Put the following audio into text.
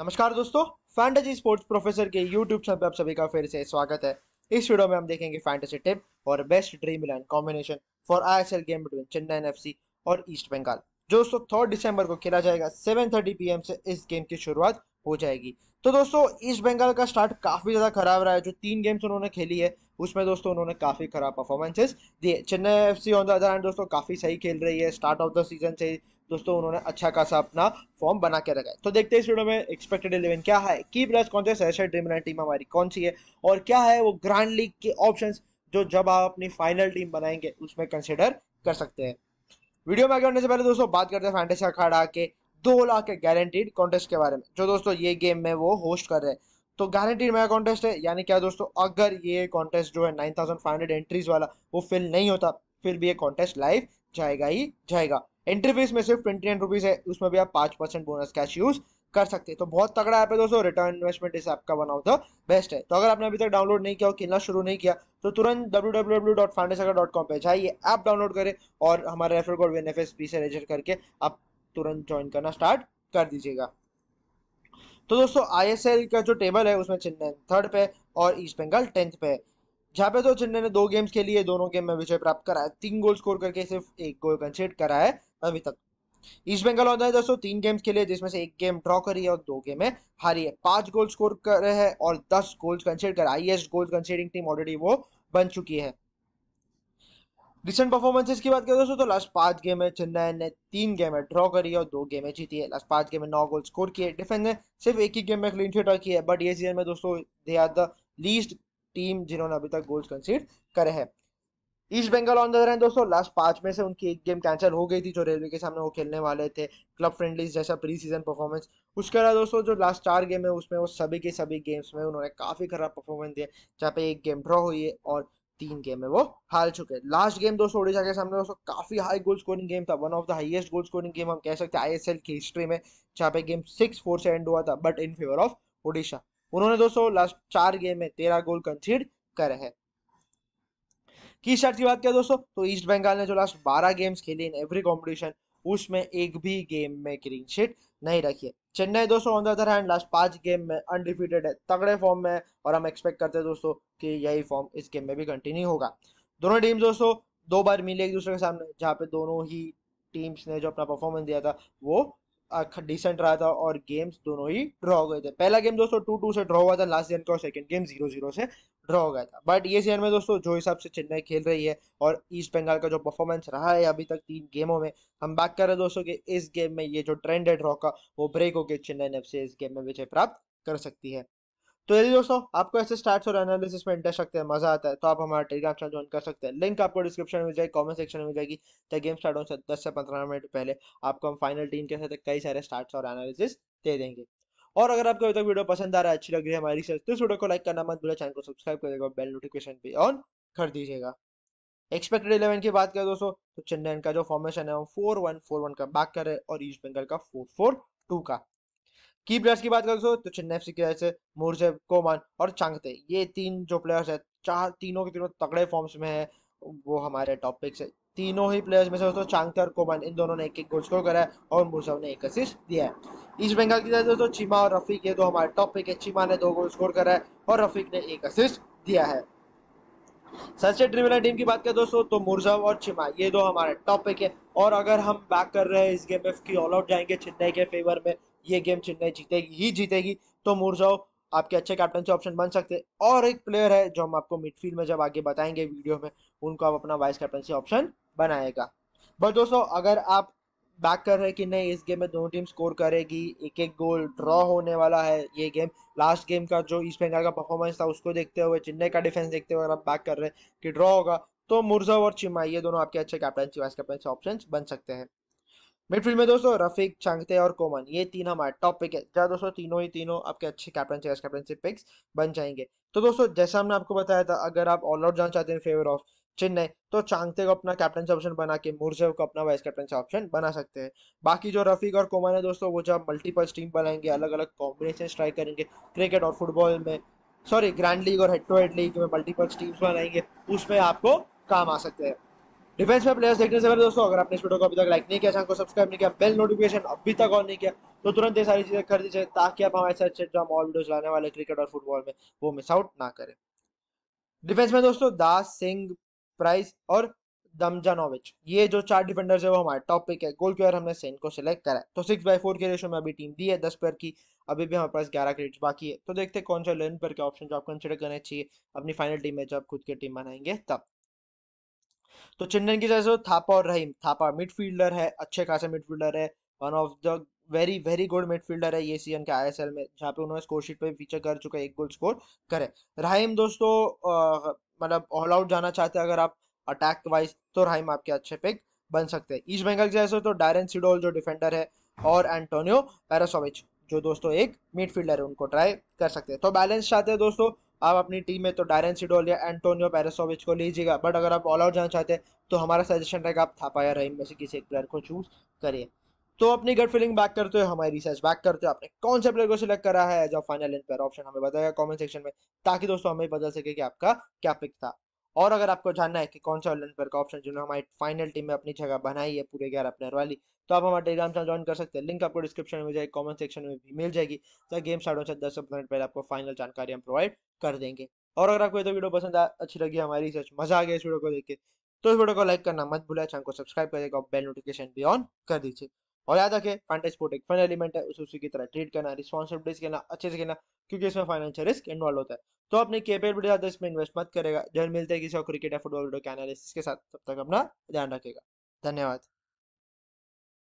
नमस्कार दोस्तों fantasy sports professor के यूट्यूब चैनल पर आप सभी का फिर से स्वागत है इस वीडियो में हम देखेंगे फैंटेसी टिप और best Dream Eleven combination for ISL game between Chennai FC और ईस्ट बंगाल जो दोस्तों थर्ड दिसंबर को खेला जाएगा सेवन थर्टी से इस गेम की शुरुआत हो जाएगी तो दोस्तों ईस्ट बंगाल का स्टार्ट काफ़ी ज़्यादा खराब रहा है जो तीन गेम्स उन्होंने खेली है उसमें दोस्तों उन्होंने काफ़ी खराब परफॉर्मेंसेस दिए Chennai F C on the other hand दोस्तों काफ़ी सही खेल रही है स्टार्ट ऑफ द सीजन से दोस्तों उन्होंने अच्छा खासा अपना फॉर्म बना के रखा है तो देखते हैं इस वीडियो में एक्सपेक्टेड इलेवन क्या है की प्लस कौन सा ऐसा ड्रीम इलेवन टीम हमारी कौन सी है और क्या है वो ग्रांड लीग के ऑप्शन जो जब आप अपनी फाइनल टीम बनाएंगे उसमें कंसिडर कर सकते हैं वीडियो में आगे बढ़ने से पहले दोस्तों बात करते हैं फैंटेसी अखाड़ा के दो लाख के गारंटीड कॉन्टेस्ट के बारे में जो दोस्तों ये गेम में वो होस्ट कर रहे हैं तो गारंटीड मेगा कॉन्टेस्ट है यानी क्या दोस्तों अगर ये कॉन्टेस्ट जो है nine thousand five hundred entries वाला वो फिल नहीं होता फिर भी ये कॉन्टेस्ट लाइव जाएगा ही जाएगा एंट्री फीस में सिर्फ ट्वेंटी नाइन रुपीज़ है उसमें भी आप पांच परसेंट बोनस कैश यूज़ कर सकते हैं तो बहुत तगड़ा ऐप है दोस्तों रिटर्न इन्वेस्टमेंट इस ऐप का वन ऑफ द बेस्ट है तो अगर आपने अभी तक डाउनलोड नहीं किया और खेलना शुरू नहीं किया तो तुरंत www.fandesagar.com पे जाइए ऐप डाउनलोड करें और हमारे refer code V N F S P से रजिस्टर करके आप तुरंत ज्वाइन करना स्टार्ट कर दीजिएगा तो दोस्तों आईएसएल का जो टेबल है उसमें चेन्नई थर्ड पे और ईस्ट बंगाल टेंथ पे है जहाँ पे तो चेन्नई ने दो गेम्स के लिए दोनों गेम में विजय प्राप्त करा है तीन गोल स्कोर करके सिर्फ एक गोल कंसिड करा है अभी तक ईस्ट बंगाल ऑन है दोस्तों तीन गेम्स के लिए जिसमें से एक गेम ड्रॉ करी है और दो गेम में हारी है पांच गोल स्कोर कर रहे हैं और दस गोल्स कंसिड कर is goals considering team already वो बन चुकी है रिसेंट परफॉर्मेंसेस की बात करें दोस्तों तो लास्ट पांच गेम में चेन्नई ने तीन गेम में ड्रॉ करी है और दो गेमें जीती है लास्ट पांच गेम में नौ गोल स्कोर किए डिफेंस ने सिर्फ एक ही गेम में क्लीन शीट रखी है बट ये सीजन में दोस्तों they are the least team जिन्होंने अभी तक गोल्स कंसीड करे हैं East Bengal on the other दोस्तों लास्ट पांच में से उनकी एक गेम कैंसिल हो गई थी जो रेलवे के सामने वो खेलने वाले थे क्लब फ्रेंडली जैसा प्री सीजन परफॉर्मेंस उसके अलावा दोस्तों जो लास्ट चार गेम है उसमें वो सभी के सभी गेम्स में उन्होंने काफ़ी खराब परफॉर्मेंस दिया जहाँ पे एक गेम ड्रॉ हुई है और तीन गेम में वो हार चुके हैं लास्ट गेम दोस्तों उड़ीसा के सामने दोस्तों काफी हाई गोल स्कोरिंग गेम था one of the highest goal scoring game हम कह सकते हैं आईएसएल की हिस्ट्री में जहाँ पे गेम सिक्स फोर से एंड हुआ था but in favour of Orissa उन्होंने दोस्तों लास्ट चार गेम में तेरह गोल कंसीड करे है की शर्त की बात क्या दोस्तों तो ईस्ट बंगाल ने जो लास्ट बारह गेम्स खेले इन एवरी कॉम्पिटिशन उसमें एक भी गेम में क्रीन शीट नहीं रखी है चेन्नई दोस्तों on the other hand last पांच गेम में अनडिफीटेड है तगड़े फॉर्म में और हम एक्सपेक्ट करते हैं दोस्तों कि यही फॉर्म इस गेम में भी कंटिन्यू होगा दोनों टीम दोस्तों दो बार मिले एक दूसरे के सामने जहाँ पे दोनों ही टीम्स ने जो अपना परफॉर्मेंस दिया था वो डिसेंट रहा था और गेम्स दोनों ही ड्रॉ हो गए थे पहला गेम दोस्तों टू टू से ड्रॉ हुआ था लास्ट सीजन का और सेकंड गेम जीरो जीरो से ड्रॉ हो गया था बट ये सीजन में दोस्तों जो हिसाब से चेन्नई खेल रही है और ईस्ट बंगाल का जो परफॉर्मेंस रहा है अभी तक तीन गेमों में हम बात कर रहे हैं दोस्तों कि इस गेम में ये जो ट्रेंड है ड्रॉ का वो ब्रेक होकर चेन्नई ने इस गेम में विजय प्राप्त कर सकती है तो यदि दोस्तों आपको ऐसे स्टार्ट और एनालिसिस में इंटरेस्ट रखते हैं मजा आता है तो आप हमारा टेलीग्राम चैनल ज्वाइन कर सकते हैं लिंक आपको डिस्क्रिप्शन में जाएगी कमेंट सेक्शन में जाएगी तो गेम स्टार्ट होने से दस से पंद्रह मिनट पहले आपको हम फाइनल टीम के साथ कई सारे स्टार्ट और एनालिसिस दे देंगे और अगर आपको अभी तक वीडियो पसंद आ रहा है अच्छी लग रही है हमारी रिसर्च तो इस वीडियो को लाइक करना मत भूलो चैनल को सब्सक्राइब कर देगा बेल नोटिफिकेशन भी ऑन कर दीजिएगा एक्सपेक्टेड इलेवन की बात करें दोस्तों तो चेन्नई का जो फॉर्मेशन है वो फोर वन फोर वन का बैक करे और ईस्ट बंगाल का फोर फोर टू का की प्लेयर्स की बात करें तो, तो चेन्नई एफ की मुरजेब कोमन और चांगते ये तीन जो प्लेयर्स है चार तीनों के तीनों तगड़े फॉर्म्स में है वो हमारे टॉपिक है तीनों ही प्लेयर्स में से दोस्तों चांगते और कोमन इन दोनों ने एक एक गोल स्कोर करा है और मुरसव ने एक असिस्ट दिया है ईस्ट बंगाल की तरफ दोस्तों चीमा और रफीक ये दो हमारे टॉपिक है चीमा ने दो गोल स्कोर करा है और रफीक ने एक असिस्ट दिया है सनसेट टीम की बात करें दोस्तों तो मुरजव और चिमा ये दो हमारे टॉपिक है और अगर हम बैक कर रहे हैं इस गेम में ऑल आउट जाएंगे चेन्नई के फेवर में ये गेम चेन्नई जीतेगी ही जीतेगी तो मुरझाओ आपके अच्छे कैप्टनसी ऑप्शन बन सकते हैं और एक प्लेयर है जो हम आपको मिडफील्ड में जब आगे बताएंगे वीडियो में उनको आप अपना वाइस कैप्टनसी ऑप्शन बनाएगा बट दोस्तों अगर आप बैक कर रहे कि नहीं इस गेम में दोनों टीम स्कोर करेगी एक एक गोल ड्रॉ होने वाला है ये गेम लास्ट गेम का जो ईस्ट बंगाल का परफॉर्मेंस था उसको देखते हुए चेन्नई का डिफेंस देखते हुए अगर आप बैक कर रहे हैं कि ड्रॉ होगा तो मुर्जा और चिमा ये दोनों आपके अच्छे कैप्टनसी वाइस कैप्टनसी ऑप्शन बन सकते हैं मिडफील्ड में दोस्तों रफीक चांगते और कोमन ये तीन हमारे टॉप पिक है क्या दोस्तों तीनों ही तीनों आपके अच्छे कैप्टन वाइस कैप्टनशिप पिक्स बन जाएंगे तो दोस्तों जैसा हमने आपको बताया था अगर आप ऑल आउट जाना चाहते हैं फेवर ऑफ चेन्नई तो चांगते को अपना कैप्टनसी ऑप्शन बना के मुरजेव को अपना वाइस कैप्टनशिप ऑप्शन बना सकते हैं बाकी जो रफीक और कोमन है दोस्तों वो जब मल्टीपल टीम बनाएंगे अलग अलग कॉम्बिनेशन ट्राई करेंगे क्रिकेट और फुटबॉल में सॉरी ग्रैंड लीग और हेड टू हेड लीग में मल्टीपल टीम्स बनाएंगे उसमें आपको काम आ सकते हैं डिफेंस में प्लेयर्स देखने से पहले दोस्तों अगर आपने इस वीडियो को अभी तक लाइक नहीं किया चैनल को सब्सक्राइब नहीं किया बेल नोटिफिकेशन अभी तक ऑन नहीं किया तो तुरंत ये सारी चीजें कर दीजिए ताकि आप हमारे साथ जो हम ऑल वीडियो लाने वाले क्रिकेट और फुटबॉल में वो मिस आउट ना करें डिफेंस में दोस्तों दास सिंह प्राइस और दमजानोविच ये जो चार डिफेंडर्स है वो हमारे टॉप पिक है गोल प्लेयर हमने सेन को सिलेक्ट करा है तो सिक्स बाई फोर के रेशो में अभी टीम दी है दस पर की अभी भी हमारे पास ग्यारह क्रेडिट बाकी है तो देखते हैं कौन सा लेन पर के ऑप्शन जो आप कंसिडर करने चाहिए अपनी फाइनल टीम में जब खुद की टीम बनाएंगे तब तो चिंडन की जैसे थापा और रहीम थापा मिडफील्डर है अच्छे खासे मिडफील्डर है one of the very very good midfielder है ये सीजन के आईएसएल में जहाँ पे उन्होंने स्कोर शीट पे फीचर कर चुका है एक गोल स्कोर करे रहीम दोस्तों मतलब ऑल आउट जाना चाहते हैं अगर आप अटैक वाइज तो रहीम आपके अच्छे पिक बन सकते हैं ईस्ट बंगाल जैसे तो डायरन सिडोल जो डिफेंडर है और एंटोनियो पैरासोविच जो दोस्तों एक मिडफील्डर है उनको ट्राई कर सकते हैं तो बैलेंस चाहते हैं दोस्तों आप अपनी टीम में तो डायरन सिडोल या एंटोनियो पैरासोविच को लीजिएगा बट अगर आप ऑल आउट जाना चाहते हैं तो हमारा सजेशन रहेगा आप थापा या रहीम में से किसी एक प्लेयर को चूज करिए तो अपनी गट फीलिंग बैक करते हो हमारी रिसर्च बैक करते हो आपने कौन से प्लेयर को सिलेक्ट करा है as final and player option हमें बताएगा कमेंट सेक्शन में ताकि दोस्तों हमें बता सके कि आपका क्या पिक था और अगर आपको जानना है कि कौन सा ऑलराउंडर का ऑप्शन जिन्होंने हमारी फाइनल टीम में अपनी जगह बनाई है पूरे ग्यारह प्लेयर वाली तो आप हमारे टेलीग्राम चैनल ज्वाइन कर सकते हैं लिंक आपको डिस्क्रिप्शन में जाएगी कमेंट सेक्शन में भी मिल जाएगी तो गेम स्टार्ट होने से दस मिनट पहले आपको फाइनल जानकारी हम प्रोवाइड कर देंगे और अगर आपको ये तो वीडियो पसंद आ, अच्छी लगी हमारी रिसर्च मजा आ गया इस वीडियो को देख के तो इस वीडियो को लाइक करना मत भूलिए चैनल को सब्सक्राइब करेगा और बेल नोटिफिकेशन भी ऑन कर दीजिए और याद रखे फैंटेज स्पोर्ट एक फन एलिमेंट है उसे उसी की तरह ट्रीट करना रिस्पॉन्सिबिलिटीज खेलना अच्छे से खेलना क्योंकि इसमें फाइनेंशियल रिस्क इन्वॉल्व होता है तो अपनी केपेबिलिटी ज्यादा इसमें इन्वेस्ट मत करेगा जल्द मिलते हैं किसी और क्रिकेट या फुटबॉल वीडियो के एनालिसिस के साथ तब तक अपना ध्यान रखेगा धन्यवाद